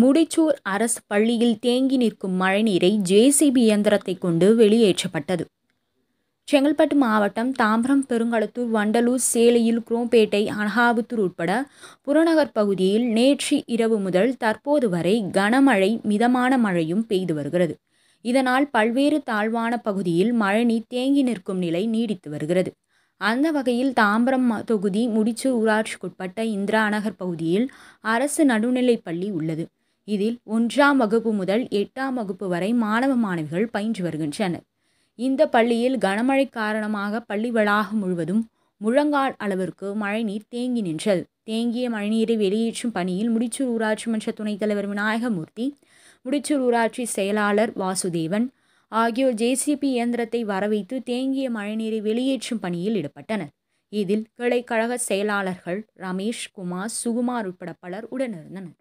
முடிச்சூர் அரசு பள்ளியில் தேங்கி நிற்கும் மழைநீரை ஜேசிபி இயந்திரத்தை கொண்டு வெளியேற்றப்பட்டது செங்கல்பட்டு மாவட்டம் தாம்பரம் பெருங்களத்தூர் வண்டலூர் சேலையில் குரோம்பேட்டை அனகாபுத்தூர் உட்பட புறநகர் பகுதியில் நேற்று இரவு முதல் தற்போது வரை கனமழை மிதமான மழையும் பெய்து வருகிறது இதனால் பல்வேறு தாழ்வான பகுதியில் மழைநீர் தேங்கி நிற்கும் நிலை நீடித்து வருகிறது அந்த வகையில் தாம்பரம் தொகுதி முடிச்சூர் ஊராட்சிக்குட்பட்ட இந்திரா நகர் பகுதியில் அரசு நடுநிலைப் பள்ளி உள்ளது இதில் ஒன்றாம் வகுப்பு முதல் எட்டாம் வகுப்பு வரை மாணவ மாணவிகள் பயின்று வருகின்றனர் இந்த பள்ளியில் கனமழை காரணமாக பள்ளி வளாகம் முழுவதும் முழங்கால் அளவிற்கு மழைநீர் தேங்கி நின்றது தேங்கிய மழைநீரை வெளியேற்றும் பணியில் முடிச்சூர் ஊராட்சி மன்ற துணைத் தலைவர் விநாயகமூர்த்தி முடிச்சூர் ஊராட்சி செயலாளர் வாசுதேவன் ஆகியோர் ஜேசிபி இயந்திரத்தை வரவைத்து தேங்கிய மழைநீரை வெளியேற்றும் பணியில் ஈடுபட்டனர் இதில் கிளை கழக செயலாளர்கள் ரமேஷ் குமார் சுகுமார் உட்பட பலர் உடனிருந்தனர்